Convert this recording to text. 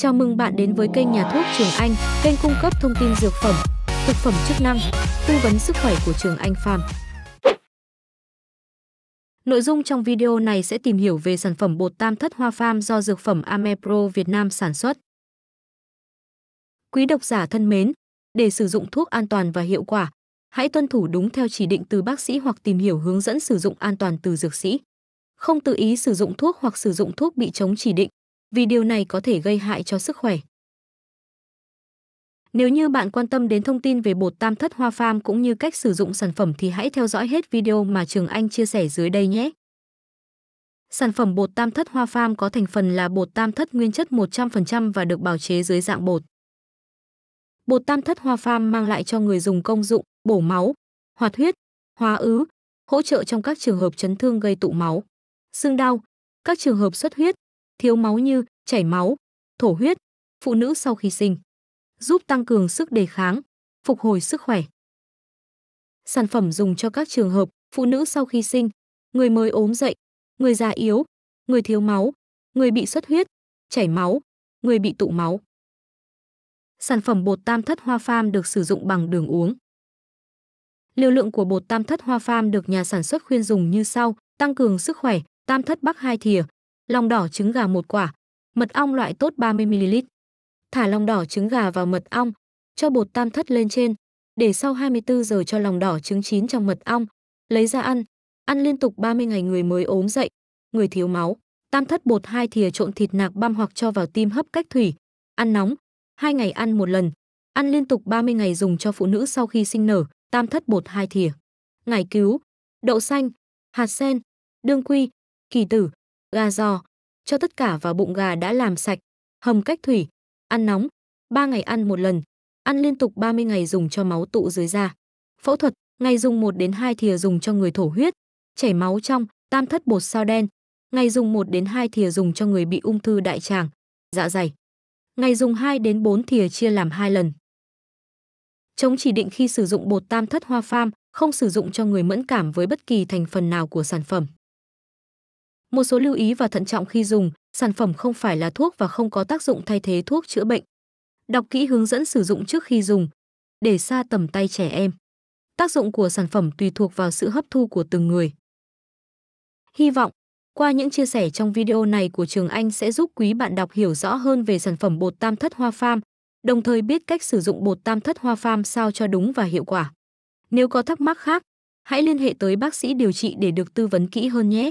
Chào mừng bạn đến với kênh Nhà thuốc Trường Anh, kênh cung cấp thông tin dược phẩm, thực phẩm chức năng, tư vấn sức khỏe của Trường Anh Farm. Nội dung trong video này sẽ tìm hiểu về sản phẩm bột tam thất hoa farm do dược phẩm Amepro Việt Nam sản xuất. Quý độc giả thân mến, để sử dụng thuốc an toàn và hiệu quả, hãy tuân thủ đúng theo chỉ định từ bác sĩ hoặc tìm hiểu hướng dẫn sử dụng an toàn từ dược sĩ. Không tự ý sử dụng thuốc hoặc sử dụng thuốc bị chống chỉ định vì điều này có thể gây hại cho sức khỏe. Nếu như bạn quan tâm đến thông tin về bột tam thất hoa farm cũng như cách sử dụng sản phẩm thì hãy theo dõi hết video mà Trường Anh chia sẻ dưới đây nhé. Sản phẩm bột tam thất hoa farm có thành phần là bột tam thất nguyên chất 100% và được bào chế dưới dạng bột. Bột tam thất hoa farm mang lại cho người dùng công dụng bổ máu, hoạt huyết, hóa ứ, hỗ trợ trong các trường hợp chấn thương gây tụ máu, xương đau, các trường hợp xuất huyết, thiếu máu như chảy máu, thổ huyết, phụ nữ sau khi sinh, giúp tăng cường sức đề kháng, phục hồi sức khỏe. Sản phẩm dùng cho các trường hợp phụ nữ sau khi sinh, người mới ốm dậy, người già yếu, người thiếu máu, người bị xuất huyết, chảy máu, người bị tụ máu. Sản phẩm bột tam thất hoa pham được sử dụng bằng đường uống. Liều lượng của bột tam thất hoa pham được nhà sản xuất khuyên dùng như sau: tăng cường sức khỏe, tam thất bắc hai thìa, lòng đỏ trứng gà một quả, mật ong loại tốt 30ml. Thả lòng đỏ trứng gà vào mật ong, cho bột tam thất lên trên, để sau 24 giờ cho lòng đỏ trứng chín trong mật ong, lấy ra ăn, ăn liên tục 30 ngày người mới ốm dậy, người thiếu máu, tam thất bột hai thìa trộn thịt nạc băm hoặc cho vào tim hấp cách thủy, ăn nóng, hai ngày ăn một lần, ăn liên tục 30 ngày dùng cho phụ nữ sau khi sinh nở, tam thất bột hai thìa. Ngải cứu, đậu xanh, hạt sen, đương quy, kỳ tử, gà giò, cho tất cả vào bụng gà đã làm sạch, hầm cách thủy, ăn nóng, 3 ngày ăn một lần, ăn liên tục 30 ngày dùng cho máu tụ dưới da. Phẫu thuật, ngày dùng 1 đến 2 thìa dùng cho người thổ huyết, chảy máu trong, tam thất bột sao đen. Ngày dùng 1 đến 2 thìa dùng cho người bị ung thư đại tràng, dạ dày. Ngày dùng 2 đến 4 thìa chia làm 2 lần. Chống chỉ định khi sử dụng bột tam thất hoa pham, không sử dụng cho người mẫn cảm với bất kỳ thành phần nào của sản phẩm. Một số lưu ý và thận trọng khi dùng, sản phẩm không phải là thuốc và không có tác dụng thay thế thuốc chữa bệnh. Đọc kỹ hướng dẫn sử dụng trước khi dùng, để xa tầm tay trẻ em. Tác dụng của sản phẩm tùy thuộc vào sự hấp thu của từng người. Hy vọng, qua những chia sẻ trong video này của Trường Anh sẽ giúp quý bạn đọc hiểu rõ hơn về sản phẩm bột tam thất hoa farm, đồng thời biết cách sử dụng bột tam thất hoa farm sao cho đúng và hiệu quả. Nếu có thắc mắc khác, hãy liên hệ tới bác sĩ điều trị để được tư vấn kỹ hơn nhé.